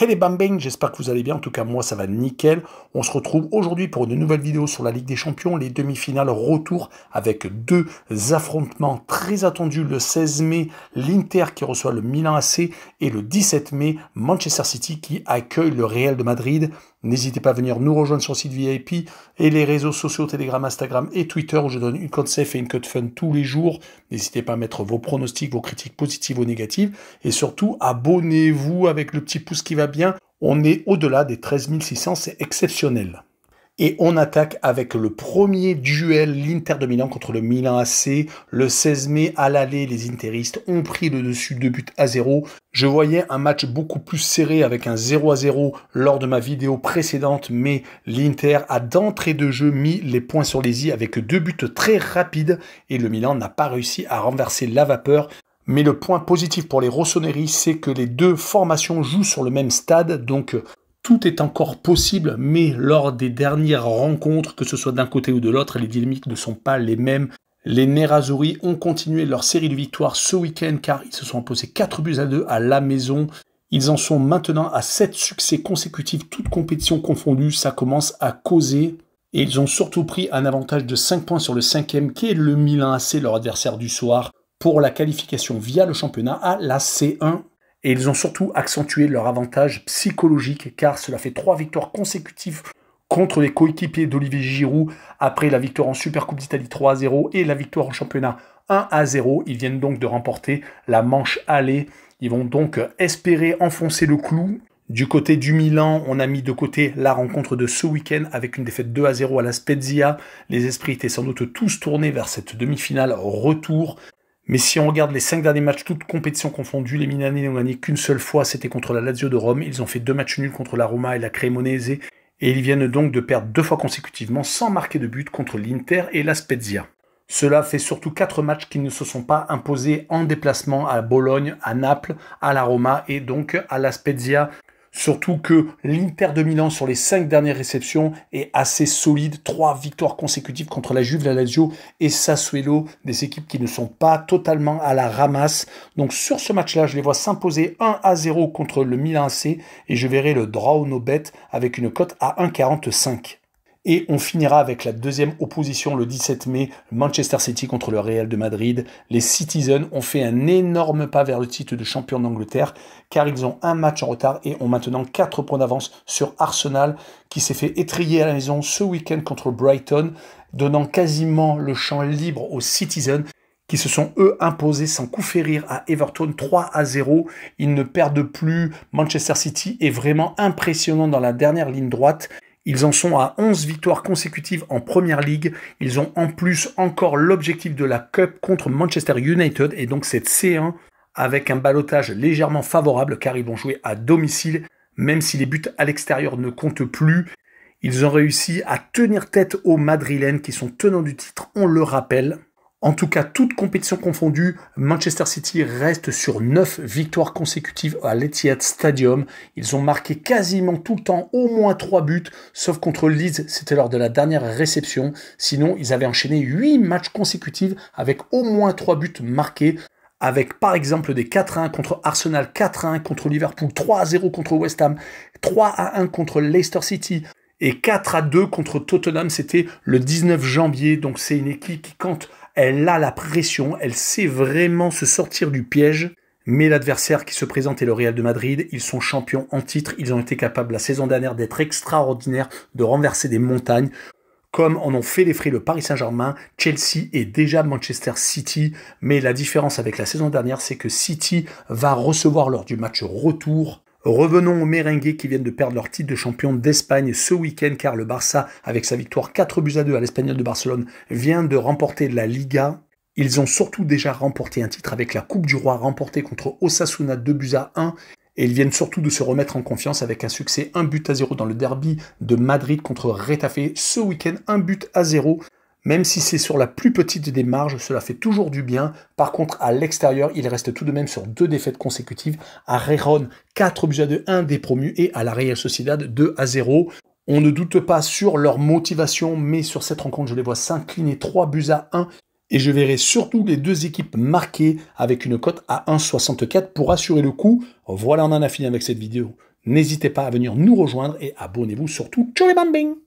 Hey les bambins, j'espère que vous allez bien. En tout cas, moi, ça va nickel. On se retrouve aujourd'hui pour une nouvelle vidéo sur la Ligue des Champions, les demi-finales retour avec deux affrontements très attendus le 16 mai, l'Inter qui reçoit le Milan AC et le 17 mai, Manchester City qui accueille le Real de Madrid. N'hésitez pas à venir nous rejoindre sur le site VIP et les réseaux sociaux Telegram, Instagram et Twitter où je donne une code safe et une code fun tous les jours. N'hésitez pas à mettre vos pronostics, vos critiques positives ou négatives et surtout abonnez-vous avec le petit pouce qui va bien. On est au-delà des 13 600, c'est exceptionnel. Et on attaque avec le premier duel, l'Inter de Milan contre le Milan AC. Le 16 mai, à l'aller, les Interistes ont pris le dessus deux buts à zéro. Je voyais un match beaucoup plus serré avec un 0 à 0 lors de ma vidéo précédente, mais l'Inter a d'entrée de jeu mis les points sur les i avec deux buts très rapides et le Milan n'a pas réussi à renverser la vapeur. Mais le point positif pour les Rossoneri, c'est que les deux formations jouent sur le même stade, donc tout est encore possible, mais lors des dernières rencontres, que ce soit d'un côté ou de l'autre, les dynamiques ne sont pas les mêmes. Les Nerazzurri ont continué leur série de victoires ce week-end car ils se sont imposés 4 buts à 2 à la maison. Ils en sont maintenant à 7 succès consécutifs, toutes compétitions confondues, ça commence à causer. Et ils ont surtout pris un avantage de 5 points sur le cinquième qui est le Milan AC, leur adversaire du soir, pour la qualification via le championnat à la C1 et ils ont surtout accentué leur avantage psychologique car cela fait trois victoires consécutives contre les coéquipiers d'Olivier Giroud après la victoire en Supercoupe d'Italie 3 0 et la victoire en championnat 1 à 0. Ils viennent donc de remporter la manche allée. Ils vont donc espérer enfoncer le clou. Du côté du Milan, on a mis de côté la rencontre de ce week-end avec une défaite 2 à 0 à la Spezia. Les esprits étaient sans doute tous tournés vers cette demi-finale retour. Mais si on regarde les cinq derniers matchs, toutes compétitions confondues, les Milanais n'ont gagné qu'une seule fois, c'était contre la Lazio de Rome. Ils ont fait deux matchs nuls contre la Roma et la Cremonese. Et ils viennent donc de perdre deux fois consécutivement sans marquer de but contre l'Inter et la Spezia. Cela fait surtout quatre matchs qui ne se sont pas imposés en déplacement à Bologne, à Naples, à la Roma et donc à la Spezia. Surtout que l'Inter de Milan sur les cinq dernières réceptions est assez solide. Trois victoires consécutives contre la Juve, la Lazio et Sassuolo, des équipes qui ne sont pas totalement à la ramasse. Donc sur ce match-là, je les vois s'imposer 1 à 0 contre le Milan C et je verrai le draw no bet avec une cote à 1,45. Et on finira avec la deuxième opposition le 17 mai, Manchester City contre le Real de Madrid. Les Citizens ont fait un énorme pas vers le titre de champion d'Angleterre car ils ont un match en retard et ont maintenant 4 points d'avance sur Arsenal qui s'est fait étrier à la maison ce week-end contre Brighton, donnant quasiment le champ libre aux Citizens qui se sont eux imposés sans coup férir à Everton 3 à 0. Ils ne perdent plus. Manchester City est vraiment impressionnant dans la dernière ligne droite. Ils en sont à 11 victoires consécutives en Première Ligue. Ils ont en plus encore l'objectif de la Cup contre Manchester United et donc cette C1 avec un balotage légèrement favorable car ils vont jouer à domicile. Même si les buts à l'extérieur ne comptent plus, ils ont réussi à tenir tête aux Madrilènes qui sont tenants du titre, on le rappelle. En tout cas, toute compétition confondue, Manchester City reste sur 9 victoires consécutives à l'Etihad Stadium. Ils ont marqué quasiment tout le temps au moins 3 buts, sauf contre Leeds, c'était lors de la dernière réception. Sinon, ils avaient enchaîné 8 matchs consécutifs avec au moins 3 buts marqués avec par exemple des 4-1 contre Arsenal, 4-1 contre Liverpool, 3-0 contre West Ham, 3-1 contre Leicester City et 4-2 contre Tottenham. C'était le 19 janvier, donc c'est une équipe qui compte elle a la pression, elle sait vraiment se sortir du piège. Mais l'adversaire qui se présente est le Real de Madrid. Ils sont champions en titre. Ils ont été capables la saison dernière d'être extraordinaires, de renverser des montagnes. Comme en ont fait les frais le Paris Saint-Germain, Chelsea et déjà Manchester City. Mais la différence avec la saison dernière, c'est que City va recevoir lors du match retour Revenons aux merengués qui viennent de perdre leur titre de champion d'Espagne ce week-end car le Barça, avec sa victoire 4 buts à 2 à l'Espagnol de Barcelone, vient de remporter la Liga. Ils ont surtout déjà remporté un titre avec la Coupe du Roi remportée contre Osasuna 2 buts à 1 et ils viennent surtout de se remettre en confiance avec un succès 1 but à 0 dans le derby de Madrid contre Retafe ce week-end, 1 but à 0. Même si c'est sur la plus petite des marges, cela fait toujours du bien. Par contre, à l'extérieur, il reste tout de même sur deux défaites consécutives. À Rayron, 4 buts à 2, 1 des promus, et à la Real Sociedad, 2 à 0. On ne doute pas sur leur motivation, mais sur cette rencontre, je les vois s'incliner 3 buts à 1. Et je verrai surtout les deux équipes marquées avec une cote à 1,64 pour assurer le coup. Voilà, on en a fini avec cette vidéo. N'hésitez pas à venir nous rejoindre et abonnez-vous surtout. Ciao les bambins